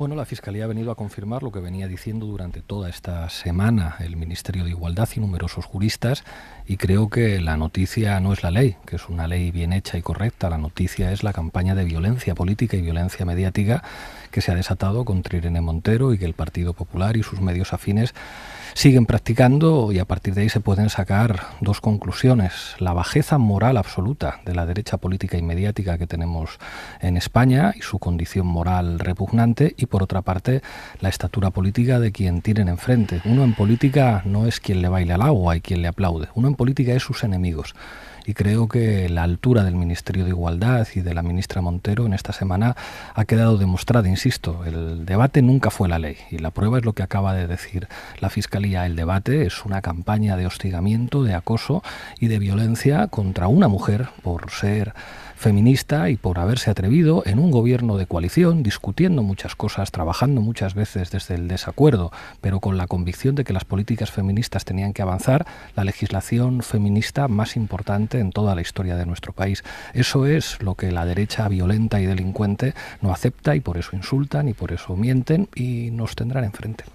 Bueno, la Fiscalía ha venido a confirmar lo que venía diciendo durante toda esta semana el Ministerio de Igualdad y numerosos juristas y creo que la noticia no es la ley, que es una ley bien hecha y correcta, la noticia es la campaña de violencia política y violencia mediática que se ha desatado contra Irene Montero y que el Partido Popular y sus medios afines siguen practicando y a partir de ahí se pueden sacar dos conclusiones. La bajeza moral absoluta de la derecha política y mediática que tenemos en España y su condición moral repugnante y por otra parte la estatura política de quien tienen enfrente. Uno en política no es quien le baile al agua y quien le aplaude, uno en política es sus enemigos y creo que la altura del Ministerio de Igualdad y de la ministra Montero en esta semana ha quedado demostrada, insisto, el debate nunca fue la ley y la prueba es lo que acaba de decir la Fiscalía. El debate es una campaña de hostigamiento, de acoso y de violencia contra una mujer por ser feminista y por haberse atrevido en un gobierno de coalición, discutiendo muchas cosas, trabajando muchas veces desde el desacuerdo, pero con la convicción de que las políticas feministas tenían que avanzar, la legislación feminista más importante en toda la historia de nuestro país. Eso es lo que la derecha violenta y delincuente no acepta y por eso insultan y por eso mienten y nos tendrán enfrente.